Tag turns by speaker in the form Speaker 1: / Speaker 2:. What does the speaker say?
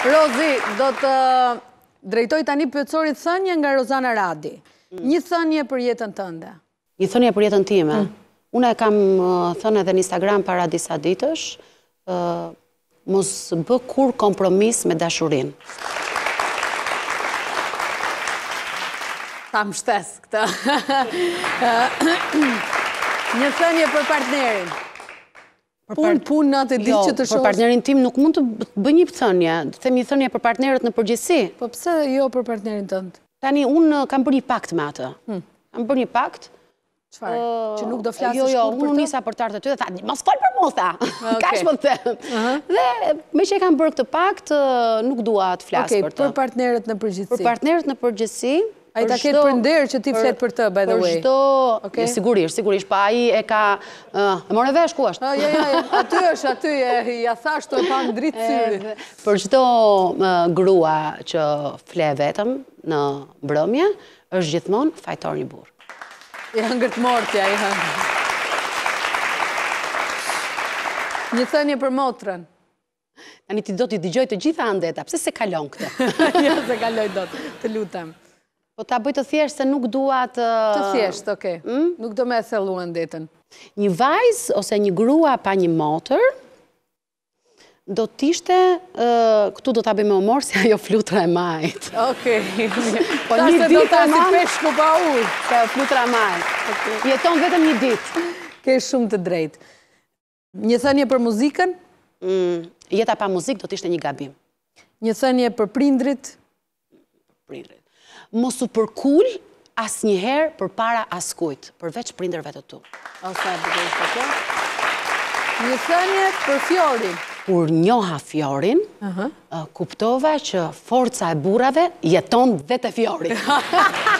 Speaker 1: Rozi, do të uh, drejtoj tani përëtësorit thënje nga Rozana Radi. Mm. Një thënje për jetën të ndë. Një thënje për jetën time. Mm. Una e kam uh, thënë edhe në Instagram para disa ditësh, uh, mos bë kur kompromis me dashurin. Ta më shtesë këta. Një thënje për partnerin. Unë punë në atë e ditë jo, që të shohës... Jo, për partnerin tim nuk mund të bëj një pëthënja, të them një pëthënja për partnerët në përgjithsi. Po pëse jo për partnerin të ndë? Tani, unë uh, kam bërë një pakt me atë. Hmm. Kam bërë një pakt... Qfarë? Uh, që nuk do flasë shkurë për të? Jo, jo, unë nisa për të artë të ty dhe tha, mos falë për mu, tha. Ah, Ka shpo të them. Dhe me që e kam bërë këtë pakt, uh, nuk dua të flasë për të. Ok, për partnerët në përgjithsi Për partnerët në përgjësi, A i ta ketë për ndërë që ti fletë për të, by the way. Për shto, jo, sigurisht, sigurisht, pa a i e ka... E morë vesh, ku ashtë? Ah, ja, ja, ja, aty është, aty e jathashtë, të panë dritë cilë. Për shto grua që fle vetëm në mbrëmje, është gjithmonë fajtor një burë. I hëngërt mortja, i hëngërt. Një thënje për motrën. Ani ti do t'i digjoj të gjitha andeta, pëse se kalon këtë? Ja, se kaloj do të lutem. Po ta bëj të thjesht se nuk duat... Të thjesht, oke. Mm? Nuk do me e theluan detën. Një vajzë ose një grua pa një motër, do t'ishte, këtu do t'a bëjmë me omorë, si ajo flutra e majtë. Oke. Po një ditë e manë... Si peshku pa ujë. Se o flutra e majtë. Jeton vetëm një ditë. Ke shumë të drejtë. Një thënje për muzikën? Mm, jeta pa muzikë do t'ishte një gabim. Një thënje për prindrit? Prindrit mosu përkull asë njëherë për para asë kujtë, përveç prinderve të tu. Osa e bërë të kjo. Një thënje për fjorin. Kur njoha fjorin, kuptova që forca e burave jeton dhe të fjorin.